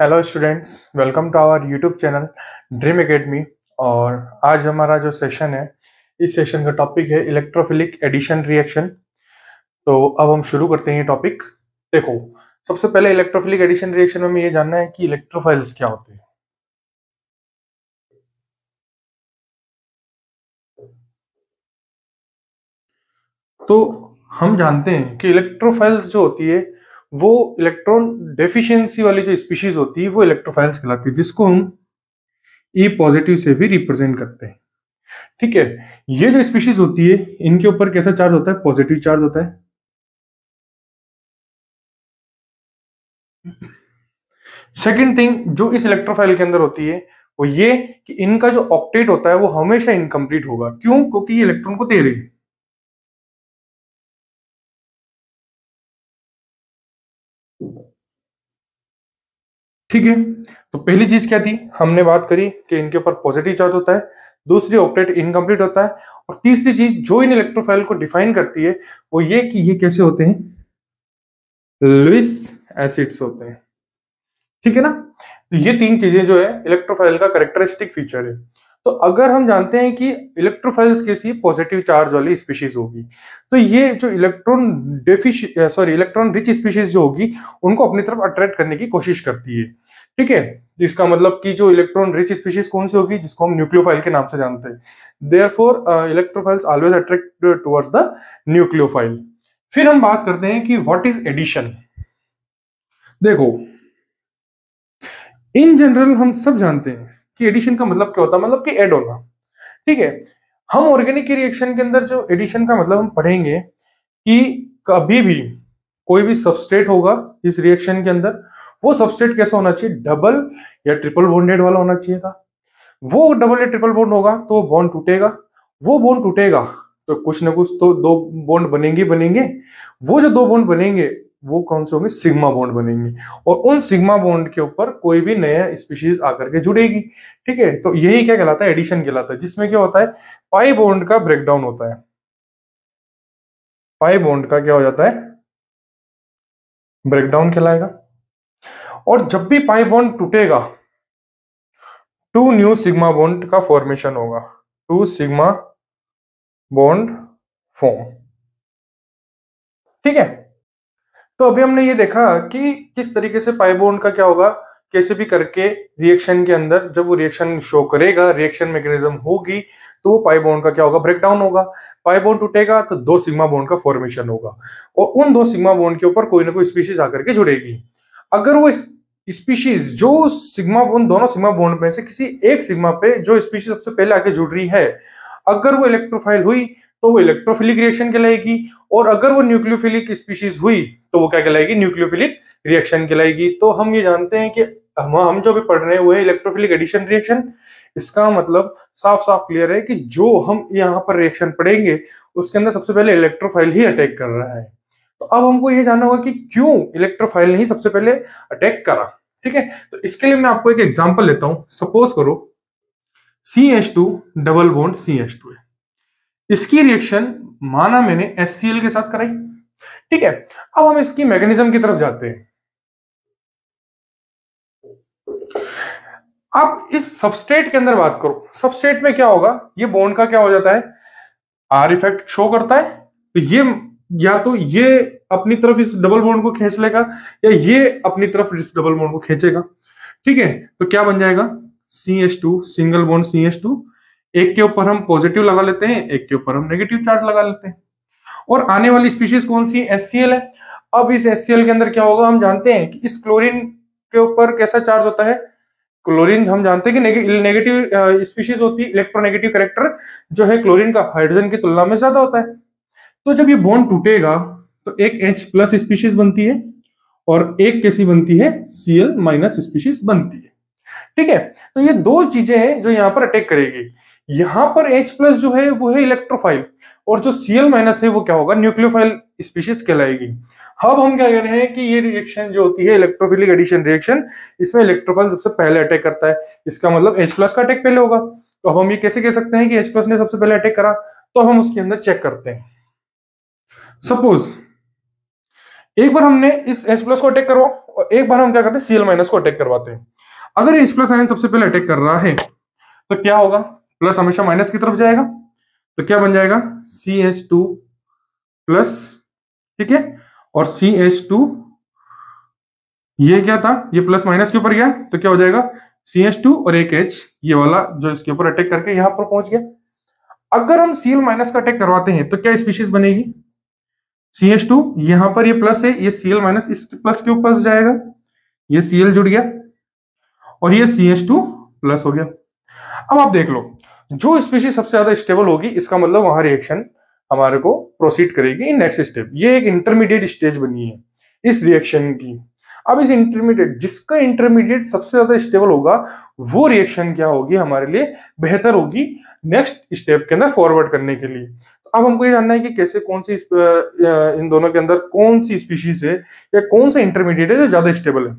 hello students welcome to our YouTube channel dream academy और आज हमारा जो सेशन है इस सेशन का टॉपिक है इलेक्ट्रोफिलिक एडिशन रिएक्शन तो अब हम शुरू करते हैं टॉपिक देखो सबसे पहले इलेक्ट्रोफिलिक एडिशन रिएक्शन में हमें ये जानना है कि इलेक्ट्रोफाइल्स क्या होते हैं तो हम जानते हैं कि इलेक्ट्रोफाइल्स जो होती है वो इलेक्ट्रॉन डेफिशिएंसी वाली जो स्पीशीज होती है वो इलेक्ट्रोफाइल्स कहलाती है जिसको हम ई e पॉजिटिव से भी रिप्रेजेंट करते हैं ठीक है ये जो स्पीशीज होती है इनके ऊपर कैसा चार्ज होता है पॉजिटिव चार्ज होता है सेकेंड थिंग जो इस इलेक्ट्रोफाइल के अंदर होती है वो ये कि इनका जो ऑक्टेट होता है वो हमेशा इनकम्प्लीट होगा क्यों क्योंकि ये इलेक्ट्रॉन को दे रही है ठीक है तो पहली चीज क्या थी हमने बात करी कि इनके ऊपर पॉजिटिव चार्ज होता है दूसरी ऑपरेट इनकम्प्लीट होता है और तीसरी चीज जो इन इलेक्ट्रोफाइल को डिफाइन करती है वो ये कि ये कैसे होते हैं लुइस एसिड्स होते हैं ठीक है ना तो ये तीन चीजें जो है इलेक्ट्रोफाइल का करेक्टरिस्टिक फीचर है तो अगर हम जानते हैं कि इलेक्ट्रोफाइल्स किसी पॉजिटिव चार्ज वाली स्पीशीज होगी तो ये जो electron deficient sorry electron rich species जो होगी उनको अपनी तरफ अट्रैक्ट करने की कोशिश करती है ठीक है तो इसका मतलब कि जो इलेक्ट्रॉन रिच स्पीशीज कौन सी होगी जिसको हम न्यूक्लियोफाइल के नाम से जानते हैं therefore electrophiles always attract towards the nucleophile फिर हम बात करते हैं कि व्हाट इज एडिशन देखो इन जनरल हम सब जानते हैं कि एडिशन का मतलब क्या होता है मतलब कि एड होना ठीक है हम ऑर्गेनिक के रिएक्शन के अंदर जो एडिशन का मतलब हम पढ़ेंगे कि कभी भी कोई भी सबस्टेट होगा इस रिएक्शन के अंदर वो सबस्टेट कैसा होना चाहिए डबल या ट्रिपल बॉन्डेड वाला होना चाहिए था वो डबल या ट्रिपल बॉन्ड होगा तो वो बॉन्ड टूटेगा वो बॉन्ड टूटेगा तो कुछ ना कुछ तो दो बॉन्ड बनेंगे बनेंगे वो जो दो बॉन्ड बनेंगे वो कौन से होंगे सिग्मा बॉन्ड बनेंगे और उन सिग्मा बॉन्ड के ऊपर कोई भी नया स्पीशीज आकर के जुड़ेगी ठीक है तो यही क्या कहलाता है एडिशन कहलाता है जिसमें क्या होता है पाई बॉन्ड का ब्रेकडाउन होता है पाई बॉन्ड का क्या हो जाता है ब्रेकडाउन कहलाएगा और जब भी पाई बॉन्ड टूटेगा टू न्यू सिग्मा बॉन्ड का फॉर्मेशन होगा टू सिग्मा बॉन्ड फॉर्म ठीक है तो अभी हमने ये देखा कि किस तरीके से पाइबोन का क्या होगा कैसे भी करके रिएक्शन के अंदर जब वो रिएक्शन शो करेगा रिएक्शन मैकेनिज्म होगी तो वो पाइबोन का क्या होगा ब्रेकडाउन होगा पाइबोन टूटेगा तो दो सिग्मा बोन का फॉर्मेशन होगा और उन दो सिग्मा बोन के ऊपर कोई ना कोई स्पीशीज आकर के जुड़ेगी अगर वो स्पीशीज जो सिग्मा बोन दोनों सिग्मा बोन में से किसी एक सिग्मा पे जो स्पीशीज सबसे पहले आके जुड़ रही है अगर वो इलेक्ट्रोफाइल हुई तो वो इलेक्ट्रोफिलिक रिएक्शन कहलाएगी और अगर वो न्यूक्लियोफिलिक स्पीशीज हुई तो वो क्या कहलाएगी न्यूक्लियोफिलिक रिएक्शन कहलाएगी तो हम ये जानते हैं कि हम हम जो भी पढ़ रहे हैं वो है इलेक्ट्रोफिलिक एडिशन रिएक्शन इसका मतलब साफ साफ क्लियर है कि जो हम यहाँ पर रिएक्शन पढ़ेंगे उसके अंदर सबसे पहले इलेक्ट्रोफाइल ही अटैक कर रहा है तो अब हमको ये जानना होगा कि क्यों इलेक्ट्रोफाइल ने सबसे पहले अटैक करा ठीक है तो इसके लिए मैं आपको एक एग्जाम्पल लेता हूं सपोज करो C H two double bond C H two है इसकी रिएक्शन माना मैंने एस के साथ कराई ठीक है अब हम इसकी मैकेनिज्म की तरफ जाते हैं अब इस सबस्टेट के अंदर बात करो सबस्टेट में क्या होगा ये बोन का क्या हो जाता है आर इफेक्ट शो करता है तो ये या तो ये अपनी तरफ इस डबल बोन को खींच लेगा या ये अपनी तरफ इस डबल बोन को खींचेगा ठीक है तो क्या बन जाएगा C H two single bond C H two एक के ऊपर हम पॉजिटिव लगा लेते हैं एक के ऊपर हम नेगेटिव चार्ज लगा लेते हैं और आने वाली स्पीशीज कौन सी एस है अब इस एस के अंदर क्या होगा हम जानते हैं कि इस क्लोरिन के ऊपर कैसा चार्ज होता है क्लोरीन हम जानते हैं कि नेगेटिव स्पीशीज होती है इलेक्ट्रोनेगेटिव करेक्टर जो है क्लोरीन का हाइड्रोजन की तुलना में ज्यादा होता है तो जब ये बॉन्ड टूटेगा तो एक H प्लस स्पीशीज बनती है और एक कैसी बनती है Cl माइनस स्पीशीज बनती है ठीक है तो ये दो चीजें हैं जो यहां पर अटैक करेगी यहां पर H प्लस जो है वो है इलेक्ट्रोफाइल और जो सीएल माइनस है वो क्या होगा न्यूक्लियोफाइल स्पीशीज कहलाएगी अब हम क्या कह रहे हैं कि ये रिएक्शन जो होती है इलेक्ट्रोफिलिक एडिशन रिएक्शन इसमें इलेक्ट्रोफाइल सबसे पहले अटैक करता है इसका मतलब एच प्लस का अटैक पहले होगा तो अब हम ये कैसे कह सकते हैं कि एच प्लस ने सबसे पहले अटैक करा तो हम उसके अंदर चेक करते हैं सपोज एक बार हमने इस एच प्लस को अटैक करवा और एक बार हम क्या करते हैं सीएल माइनस को अटैक करवाते हैं अगर एच प्लस आयन सबसे पहले अटैक कर रहा है तो क्या होगा प्लस हमेशा माइनस की तरफ जाएगा तो क्या बन जाएगा सी एच टू प्लस ठीक है और सी एच टू ये क्या था ये प्लस माइनस के ऊपर गया तो क्या हो जाएगा सी एच टू और एक एच ये वाला जो इसके ऊपर अटैक करके यहां पर पहुंच गया अगर हम सीएल माइनस का अटैक करवाते हैं तो क्या स्पीशीज बनेगी सी एच टू यहां पर ये प्लस है ये सीएल माइनस इस प्लस के ऊपर जाएगा ये एल जुड़ गया और ये सी एच टू प्लस हो गया अब आप देख लो जो स्पीशीज सबसे ज्यादा स्टेबल होगी इसका मतलब वहां रिएक्शन हमारे को प्रोसीड करेगी इन नेक्स्ट स्टेप ये एक इंटरमीडिएट स्टेज बनी है इस रिएक्शन की अब इस इंटरमीडिएट जिसका इंटरमीडिएट सबसे ज्यादा स्टेबल होगा वो रिएक्शन क्या होगी हमारे लिए बेहतर होगी नेक्स्ट स्टेप के अंदर फॉरवर्ड करने के लिए तो अब हमको ये जानना है कि कैसे कौन सी इन दोनों के अंदर कौन सी स्पीशीज है या कौन सा इंटरमीडिएट है जो ज्यादा स्टेबल है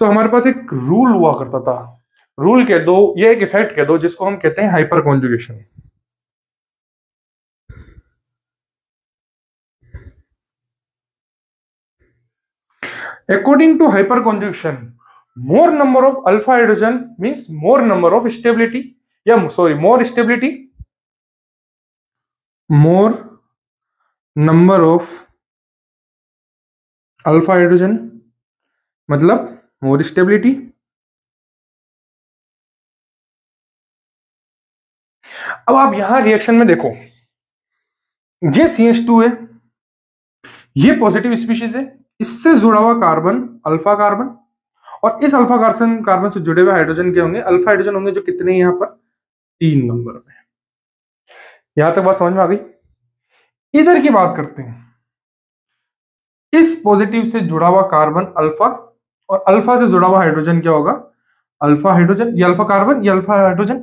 तो हमारे पास एक रूल हुआ करता था रूल के दो ये एक इफेक्ट कह दो जिसको हम कहते हैं hyperconjugation according to hyperconjugation more number of alpha hydrogen means more number of stability या sorry more stability more number of alpha hydrogen मतलब मोर स्टेबिलिटी अब आप यहां रिएक्शन में देखो ये सी एच टू है ये पॉजिटिव स्पीशीज है इससे जुड़ा हुआ कार्बन अल्फा कार्बन और इस अल्फा कार्बन कार्बन से जुड़े हुए हाइड्रोजन के होंगे अल्फा हाइड्रोजन होंगे जो कितने यहां पर तीन नंबर में यहां तक बात समझ में आ गई इधर की बात करते हैं इस पॉजिटिव से जुड़ा हुआ कार्बन अल्फा और अल्फा से जुड़ा हुआ हाइड्रोजन क्या होगा अल्फा हाइड्रोजन ये अल्फा कार्बन ये अल्फा हाइड्रोजन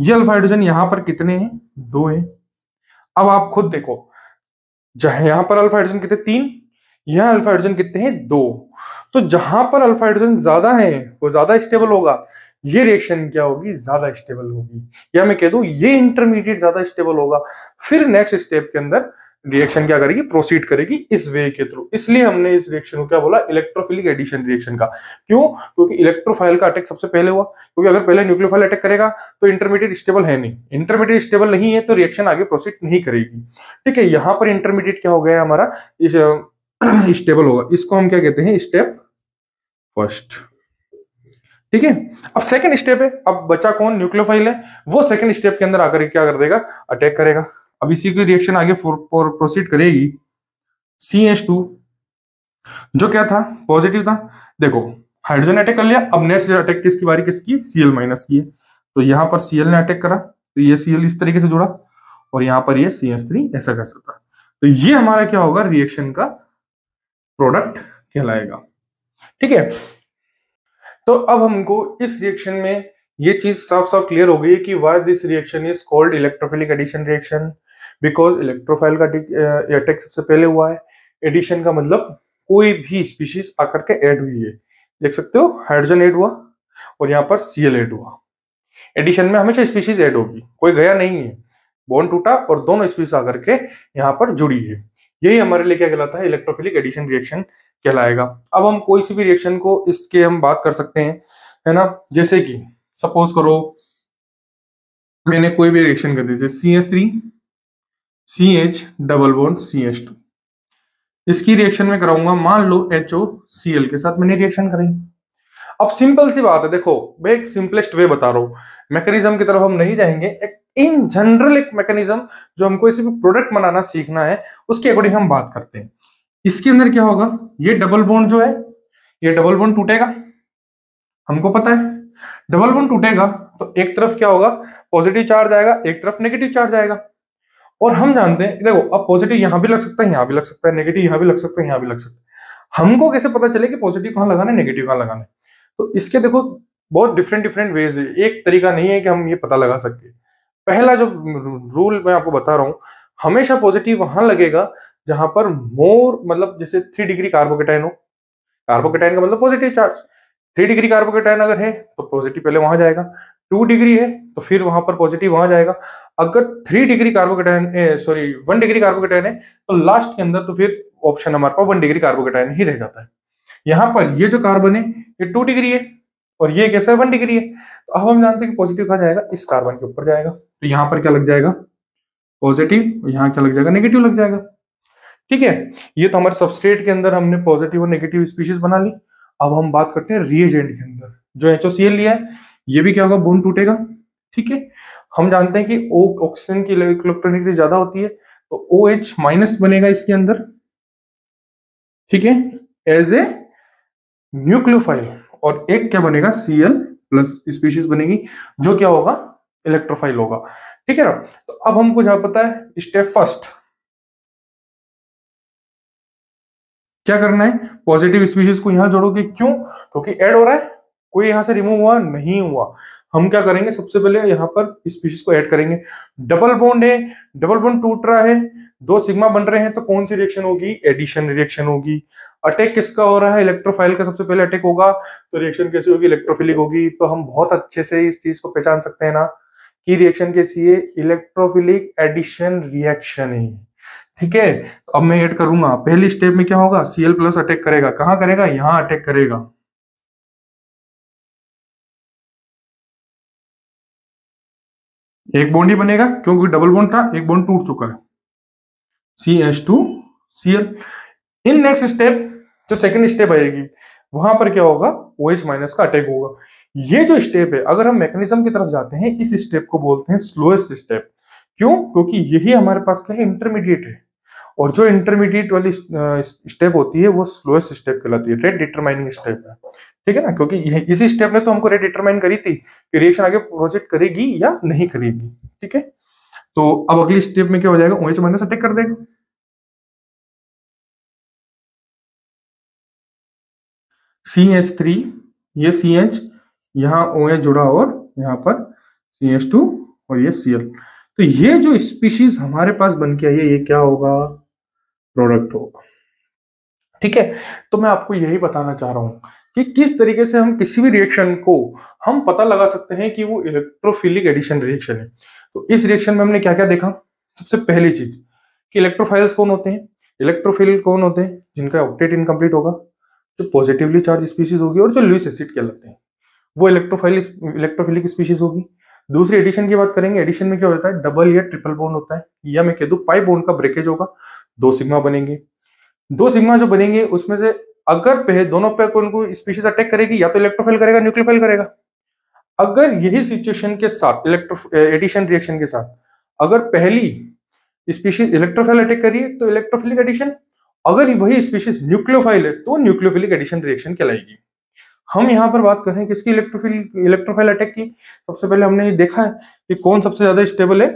ये अल्फा हाइड्रोजन यहां पर कितने हैं दो हैं अब आप खुद देखो यहां पर अल्फा हाइड्रोजन कितने तीन यहां अल्फा हाइड्रोजन कितने हैं दो तो जहां पर अल्फा हाइड्रोजन ज्यादा है वो ज्यादा स्टेबल होगा ये रिएक्शन क्या होगी ज्यादा स्टेबल होगी या मैं कह दू ये इंटरमीडिएट ज्यादा स्टेबल होगा फिर नेक्स्ट स्टेप के अंदर रिएक्शन क्या करेगी प्रोसीड करेगी इस वे के थ्रू इसलिए हमने इस रिएक्शन को क्या बोला इलेक्ट्रोफिलिक एडिशन रिएक्शन का क्यों क्योंकि इलेक्ट्रोफाइल का अटैक सबसे पहले हुआ क्योंकि अगर पहले न्यूक्लियोफाइल अटैक करेगा तो इंटरमीडिएट स्टेबल है नहीं इंटरमीडिएट स्टेबल नहीं है तो रिएक्शन आगे प्रोसीड नहीं करेगी ठीक है यहां पर इंटरमीडिएट क्या हो गया हमारा स्टेबल होगा इसको हम क्या कहते हैं स्टेप फर्स्ट ठीक है अब सेकंड स्टेप है अब बचा कौन न्यूक्लियोफाइल है वो सेकंड स्टेप के अंदर आकर क्या कर देगा अटैक करेगा अब इसी की रिएक्शन आगे प्रोसीड करेगी सी एच टू जो क्या था पॉजिटिव था देखो हाइड्रोजन अटैक कर लिया अब नेक्स्ट अटैक किसकी बारी किसकी सीएल माइनस की है तो यहां पर सीएल ने अटैक करा तो ये सीएल इस तरीके से जुड़ा और यहां पर ये सी एच थ्री ऐसा कर सकता तो ये हमारा क्या होगा रिएक्शन का प्रोडक्ट कहलाएगा ठीक है तो अब हमको इस रिएक्शन में ये चीज साफ साफ क्लियर हो गई है कि why this reaction is called electrophilic addition reaction because electrophile का अटैक सबसे पहले हुआ है एडिशन का मतलब कोई भी स्पीशीज आकर के ऐड हुई है देख सकते हो हाइड्रोजन ऐड हुआ और यहाँ पर सीएल ऐड हुआ एडिशन में हमेशा स्पीशीज ऐड होगी कोई गया नहीं है बॉन्ड टूटा और दोनों स्पीशीज आकर के यहाँ पर जुड़ी है यही हमारे लिए क्या कहलाता है इलेक्ट्रोफिलिक एडिशन रिएक्शन कहलाएगा अब हम कोई सी भी रिएक्शन को इसके हम बात कर सकते हैं है ना जैसे कि सपोज करो मैंने कोई भी रिएक्शन कर दी जैसे C S three C H double bond C H two इसकी रिएक्शन में कराऊंगा मान लो एच ओ सी एल के साथ मैंने रिएक्शन कराई अब सिंपल सी बात है देखो मैं एक सिंपलेस्ट वे बता रहा हूं मैकेनिज्म की तरफ हम नहीं जाएंगे एक इन जनरल एक मैकेनिज्म जो हमको इसे भी प्रोडक्ट बनाना सीखना है उसके अकॉर्डिंग हम बात करते हैं इसके अंदर क्या होगा ये डबल बोन्ड जो है ये डबल बोन्ड टूटेगा हमको पता है डबल बोन्ड टूटेगा तो एक तरफ क्या होगा पॉजिटिव चार्ज आएगा एक तरफ नेगेटिव चार्ज आएगा और हम जानते हैं देखो अब पॉजिटिव यहां भी लग सकता है यहां भी लग सकता है नेगेटिव यहां भी लग सकता है यहां भी लग सकता है हमको कैसे पता चले कि पॉजिटिव कहां लगाना है नेगेटिव कहां लगाना है तो इसके देखो बहुत डिफरेंट डिफरेंट वेज है एक तरीका नहीं है कि हम ये पता लगा सकते पहला जो रूल मैं आपको बता रहा हूं हमेशा पॉजिटिव वहां लगेगा जहां पर मोर मतलब जैसे थ्री डिग्री कार्बोकेटाइन हो कार्बोकेटाइन का मतलब positive charge three degree carbocation अगर है तो पॉजिटिव पहले वहां जाएगा टू डिग्री है तो फिर वहां पर पॉजिटिव वहां जाएगा अगर three degree carbocation sorry one degree carbocation है तो लास्ट के अंदर तो फिर ऑप्शन हमारे पास वन डिग्री कार्बोकेटाइन ही रह जाता है यहां पर ये जो कार्बन है ये टू डिग्री है और ये कैसा है वन डिग्री है तो अब हम जानते हैं कि पॉजिटिव कहा जाएगा इस कार्बन के ऊपर जाएगा तो यहां पर क्या लग जाएगा पॉजिटिव यहाँ क्या लग जाएगा नेगेटिव लग जाएगा ठीक है ये तो हमारे सबस्ट्रेट के अंदर हमने पॉजिटिव और नेगेटिव स्पीशीज बना ली अब हम बात करते हैं रिएजेंट के अंदर जो एच लिया e है ये भी क्या होगा बोन टूटेगा ठीक है हम जानते हैं कि ओ ऑक्सीजन की इलेक्ट्रॉनिक ज्यादा होती है तो ओ एच माइनस बनेगा इसके अंदर ठीक है एज ए न्यूक्लियोफाइल और एक क्या बनेगा सी एल प्लस स्पीशीज बनेगी जो क्या होगा इलेक्ट्रोफाइल होगा ठीक है ना तो अब हमको जहां पता है स्टेप फर्स्ट क्या करना है पॉजिटिव स्पीशीज को यहां जोड़ोगे क्यों क्योंकि तो ऐड हो रहा है कोई यहां से रिमूव हुआ नहीं हुआ हम क्या करेंगे सबसे पहले यहां पर स्पीशीज को ऐड करेंगे डबल बॉन्ड है डबल बॉन्ड टूट रहा है दो सिग्मा बन रहे हैं तो कौन सी रिएक्शन होगी एडिशन रिएक्शन होगी अटैक किसका हो रहा है इलेक्ट्रोफाइल का सबसे पहले अटैक होगा तो रिएक्शन कैसी होगी इलेक्ट्रोफिलिक होगी तो हम बहुत अच्छे से इस चीज को पहचान सकते हैं ना कि रिएक्शन कैसी है इलेक्ट्रोफिलिक एडिशन रिएक्शन है ठीक है अब मैं ऐड करूंगा पहली स्टेप में क्या होगा सीएल प्लस अटैक करेगा कहां करेगा यहाँ अटैक करेगा एक बॉन्ड ही बनेगा क्योंकि डबल बॉन्ड था एक बॉन्ड टूट चुका है C H two C L in next step जो सेकंड स्टेप आएगी वहां पर क्या होगा ओ एच माइनस का अटैक होगा ये जो स्टेप है अगर हम मैकेनिज्म की तरफ जाते हैं इस स्टेप को बोलते हैं स्लोएस्ट स्टेप क्यों क्योंकि यही हमारे पास क्या है इंटरमीडिएट है और जो इंटरमीडिएट वाली स्टेप होती है वो स्लोएस्ट स्टेप कहलाती है रेट डिटरमाइनिंग स्टेप है ठीक है ना क्योंकि इसी स्टेप ने तो हमको रेट डिटरमाइन करी थी कि रिएक्शन आगे प्रोजेक्ट करेगी या नहीं करेगी ठीक है तो अब अगली स्टेप में क्या हो जाएगा ओएच माइनस अटैक कर देगा सी एच थ्री ये सी एच यहाँ ओ OH एच जुड़ा और यहां पर सी एच टू और ये सी एल तो ये जो स्पीशीज हमारे पास बन के आई है ये क्या होगा प्रोडक्ट होगा ठीक है तो मैं आपको यही बताना चाह रहा हूं कि किस तरीके से हम किसी भी रिएक्शन को हम पता लगा सकते हैं कि वो इलेक्ट्रोफिलिक एडिशन रिएक्शन है तो इस रिएक्शन में हमने क्या क्या देखा सबसे पहली चीज कि इलेक्ट्रोफाइल्स कौन होते हैं इलेक्ट्रोफिल कौन होते हैं जिनका ऑप्टेट इनकम्प्लीट होगा जो पॉजिटिवली चार्ज स्पीशीज होगी और जो लुइस एसिड कहलाते हैं वो इलेक्ट्रोफाइल इलेक्ट्रोफिलिक स्पीशीज होगी दूसरी एडिशन की बात करेंगे एडिशन में क्या होता है डबल या ट्रिपल बोन होता है या मैं कह दू पाई बोन का ब्रेकेज होगा दो सिग्मा बनेंगे दो सिग्मा जो बनेंगे उसमें से अगर पे दोनों पे को उनको स्पीशीज अटैक करेगी या तो इलेक्ट्रोफाइल करेगा न्यूक्लियोफाइल करेगा अगर यही सिचुएशन के साथ इलेक्ट्रो एडिशन रिएक्शन के साथ अगर पहली स्पीशीज इलेक्ट्रोफाइल अटैक करिए तो इलेक्ट्रोफिलिक एडिशन अगर वही स्पीशीज न्यूक्लियोफाइल है तो न्यूक्लियोफिलिक एडिशन रिएक्शन कहलाएगी हम यहाँ पर बात करें किसकी इलेक्ट्रोफिल इलेक्ट्रोफाइल अटैक की सबसे पहले हमने ये देखा है कि कौन सबसे ज्यादा स्टेबल है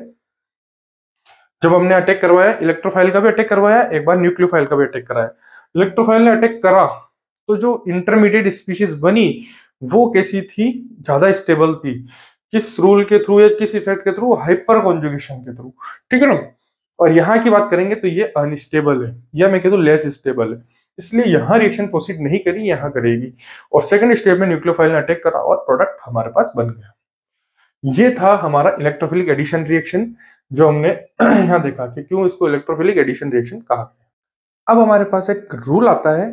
जब हमने अटैक करवाया इलेक्ट्रोफाइल का भी अटैक करवाया एक बार न्यूक्लियोफाइल का भी अटैक कराया इलेक्ट्रोफाइल ने अटैक करा तो जो इंटरमीडिएट स्पीशीज बनी वो कैसी थी ज्यादा स्टेबल थी किस रूल के थ्रू या किस इफेक्ट के थ्रू हाइपर कॉन्जुगेशन के थ्रू ठीक है ना और यहाँ की बात करेंगे तो ये अनस्टेबल है या मैं कहूँ तो लेस स्टेबल है इसलिए यहाँ रिएक्शन प्रोसीड नहीं करी यहाँ करेगी और सेकंड स्टेप में न्यूक्लियोफाइल ने अटैक करा और प्रोडक्ट हमारे पास बन गया ये था हमारा इलेक्ट्रोफिलिक एडिशन रिएक्शन जो हमने यहाँ देखा कि क्यों इसको इलेक्ट्रोफिलिक एडिशन रिएक्शन कहा अब हमारे पास एक रूल आता है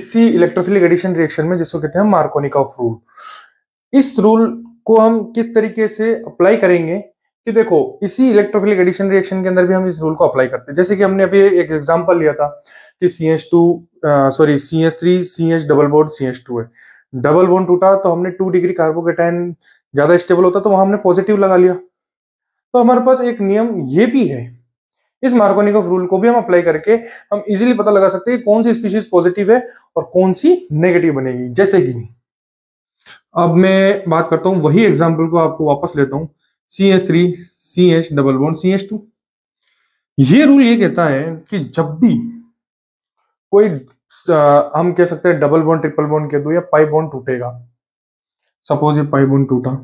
इसी इलेक्ट्रोफिलिक एडिशन रिएक्शन में जिसको कहते हैं मार्कोनिक ऑफ रूल इस रूल को हम किस तरीके से अप्लाई करेंगे कि देखो इसी इलेक्ट्रोफिलिक एडिशन रिएक्शन के अंदर भी हम इस रूल को अप्लाई करते हैं जैसे कि हमने अभी एक एग्जांपल लिया था कि C H two sorry C H three C H double bond C H two है डबल बोन टूटा तो हमने टू डिग्री कार्बोकेटाइन ज्यादा स्टेबल होता तो वहां हमने पॉजिटिव लगा लिया तो हमारे पास एक नियम ये भी है इस ऑफ रूल को भी हम अप्लाई करके हम इजीली पता लगा सकते हैं कौन सी स्पीशीज पॉजिटिव है और कौन सी नेगेटिव बनेगी जैसे कि अब मैं बात करता हूं वही एग्जाम्पल को आपको वापस लेता हूं C H three C H double one C H two ये रूल ये कहता है कि जब भी कोई आ, हम कह सकते हैं डबल बॉन्ड ट्रिपल बॉन्ड कह दो या पाइप बॉन्ड टूटेगा सपोज ये पाइप बॉन्ड टूटा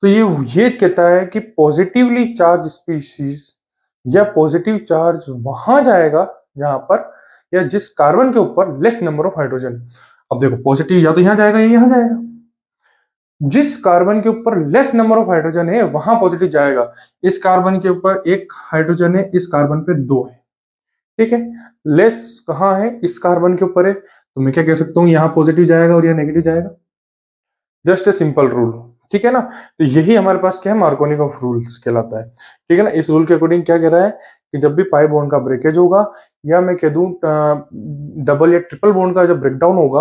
तो ये ये कहता है कि पॉजिटिवली चार्ज स्पीशीज यह पॉजिटिव चार्ज वहां जाएगा जहां पर या जिस कार्बन के ऊपर लेस नंबर ऑफ हाइड्रोजन अब देखो पॉजिटिव या तो यहां जाएगा या यहां जाएगा जिस कार्बन के ऊपर लेस नंबर ऑफ हाइड्रोजन है वहां पॉजिटिव जाएगा इस कार्बन के ऊपर एक हाइड्रोजन है इस कार्बन पे दो है ठीक है लेस कहा है इस कार्बन के ऊपर है तो मैं क्या कह सकता हूं यहां पॉजिटिव जाएगा और यह नेगेटिव जाएगा जस्ट ए सिंपल रूल ठीक है ना तो यही हमारे पास क्या है मार्कोनिक ऑफ रूल्स कहलाता है ठीक है ना इस रूल के अकॉर्डिंग क्या कह रहा है कि जब भी पाइप बोन का ब्रेकेज होगा या मैं कह दू डबल या ट्रिपल बोन का जब ब्रेकडाउन होगा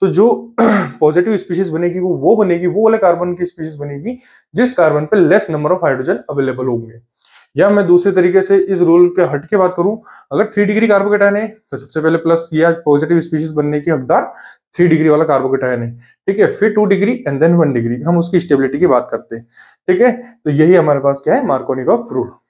तो जो पॉजिटिव स्पीशीज बनेगी वो वो बनेगी वो वाले कार्बन की स्पीशीज बनेगी जिस कार्बन पे less number of hydrogen available होंगे या मैं दूसरे तरीके से इस रूल के हट के बात करूं अगर थ्री डिग्री कार्बोकेटाइन है तो सबसे पहले प्लस या पॉजिटिव स्पीशीज बनने की हकदार थ्री डिग्री वाला कार्बोकेटाइन है ठीक है फिर two degree and then one degree हम उसकी स्टेबिलिटी की बात करते हैं ठीक है तो यही हमारे पास क्या है मार्कोनिक ऑफ रूल